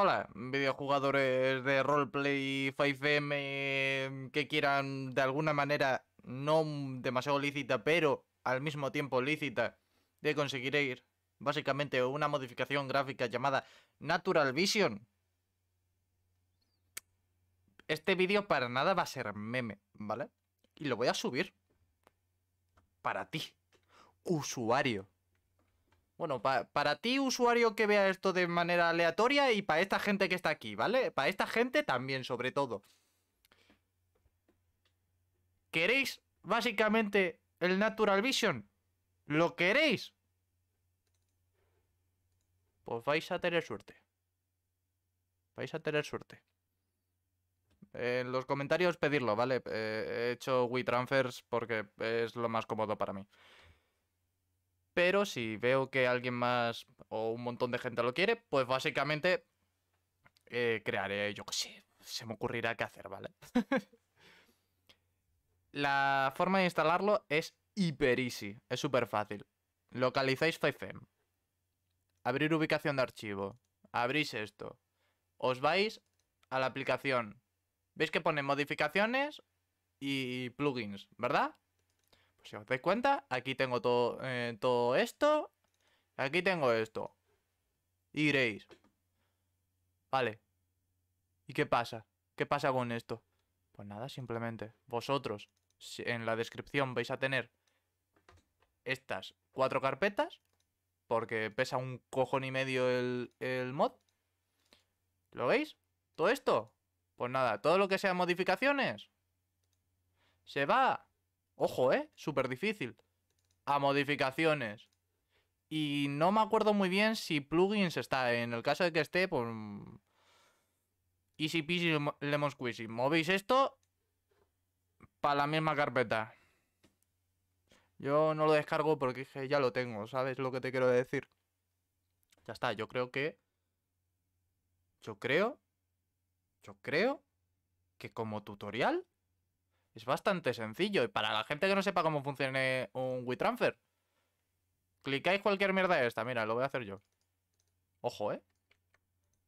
Hola, videojugadores de roleplay 5M em, que quieran de alguna manera no demasiado lícita, pero al mismo tiempo lícita, de conseguir ir básicamente una modificación gráfica llamada Natural Vision. Este vídeo para nada va a ser meme, ¿vale? Y lo voy a subir para ti, usuario. Bueno, para ti, usuario que vea esto de manera aleatoria y para esta gente que está aquí, ¿vale? Para esta gente también, sobre todo. ¿Queréis básicamente el Natural Vision? ¿Lo queréis? Pues vais a tener suerte. Vais a tener suerte. En los comentarios pedirlo, ¿vale? Eh, he hecho Transfers porque es lo más cómodo para mí. Pero si veo que alguien más o un montón de gente lo quiere, pues básicamente eh, crearé, yo qué sé, se me ocurrirá qué hacer, ¿vale? La forma de instalarlo es hiper easy, es súper fácil. Localizáis 5M. Abrir ubicación de archivo. Abrís esto. Os vais a la aplicación. ¿Veis que pone modificaciones y plugins, verdad? Pues si os dais cuenta, aquí tengo todo, eh, todo esto. Aquí tengo esto. Y diréis. Vale. ¿Y qué pasa? ¿Qué pasa con esto? Pues nada, simplemente vosotros en la descripción vais a tener estas cuatro carpetas. Porque pesa un cojón y medio el, mod. ¿Lo veis? ¿Todo esto? Pues nada, todo lo que sea modificaciones se va Ojo, ¿eh? Súper difícil. A modificaciones. Y no me acuerdo muy bien si plugins está. En el caso de que esté, pues... Mm, easy peasy lemon squeezy. Movéis esto para la misma carpeta. Yo no lo descargo porque ya lo tengo, ¿sabes lo que te quiero decir? Ya está, yo creo que... Yo creo... Yo creo que como tutorial es bastante sencillo. Y para la gente que no sepa cómo funciona un WeTransfer, clicáis cualquier mierda de esta. Mira, lo voy a hacer yo. Ojo, ¿eh?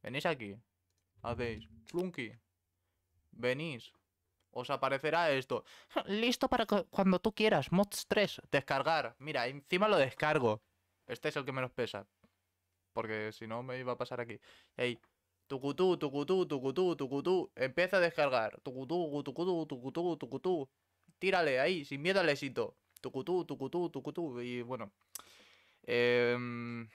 Venís aquí. Hacéis. Plunky. Venís. Os aparecerá esto. Listo para cuando tú quieras. Mods 3. Descargar. Mira, encima lo descargo. Este es el que menos pesa. Porque si no me iba a pasar aquí. Ey, Tucutú, tucutú, tucutú, tucutú. Empieza a descargar. Tucutú, tucutú, tucutú, tucutú. Tírale ahí, sin miedo al éxito. Tucutú, tucutú, tucutú. Y bueno. Em,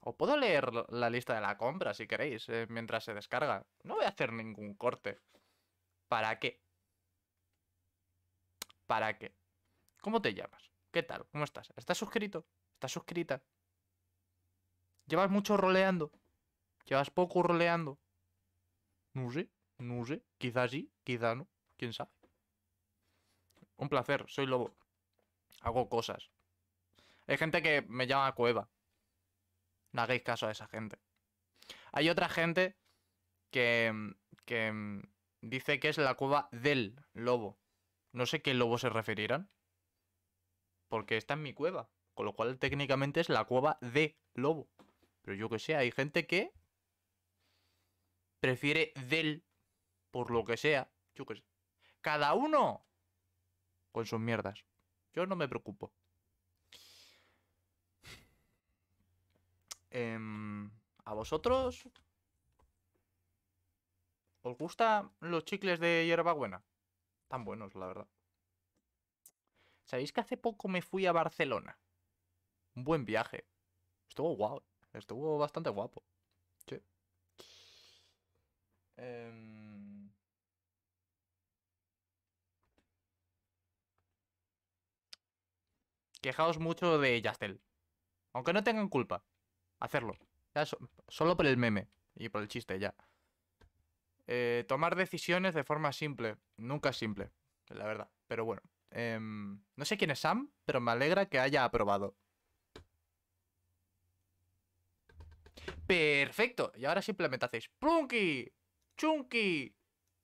os puedo leer la lista de la compra si queréis, eh, mientras se descarga. No voy a hacer ningún corte. ¿Para qué? ¿Para qué? ¿Cómo te llamas? ¿Qué tal? ¿Cómo estás? ¿Estás suscrito? ¿Estás suscrita? ¿Llevas mucho roleando? Llevas poco roleando. No sé, no sé. Quizás sí, quizás no. Quién sabe. Un placer, soy lobo. Hago cosas. Hay gente que me llama cueva. No hagáis caso a esa gente. Hay otra gente que, que dice que es la cueva del lobo. No sé qué lobo se referirán. Porque está en mi cueva. Con lo cual técnicamente es la cueva de lobo. Pero yo que sé, hay gente que prefiere del, por lo que sea, yo sé. Cada uno con sus mierdas. Yo no me preocupo. Em, ¿A vosotros os gustan los chicles de hierbabuena? Tan buenos, la verdad. ¿Sabéis que hace poco me fui a Barcelona? Un buen viaje. Estuvo guau. Estuvo bastante guapo. Em, quejaos mucho de Yastel. Aunque no tengan culpa. Hacerlo. solo por el meme. Y por el chiste, ya. Eh, tomar decisiones de forma simple. Nunca simple, la verdad. Pero bueno. Em, no sé quién es Sam, pero me alegra que haya aprobado. Perfecto. Y ahora simplemente hacéis ¡Plunky! Chunky,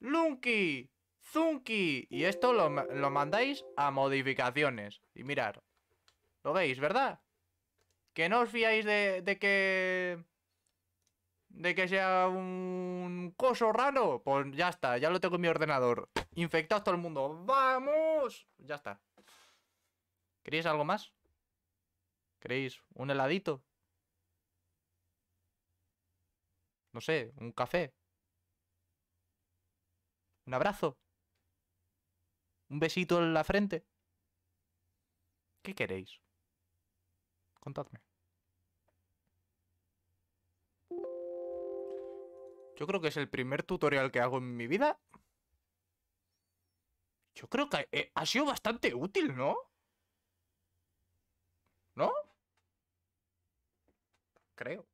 Lunky, Zunky. Y esto lo, mandáis a modificaciones. Y mirar. ¿Lo veis, verdad? Que no os fiáis de, de que... De que sea un coso raro. Pues ya está, ya lo tengo en mi ordenador. Infectaos todo el mundo. ¡Vamos! Ya está. ¿Queréis algo más? ¿Queréis un heladito? No sé, un café. Un abrazo. Un besito en la frente. ¿Qué queréis? Contadme. Yo creo que es el primer tutorial que hago en mi vida. Yo creo que eh, ha sido bastante útil, ¿no? ¿No? Creo.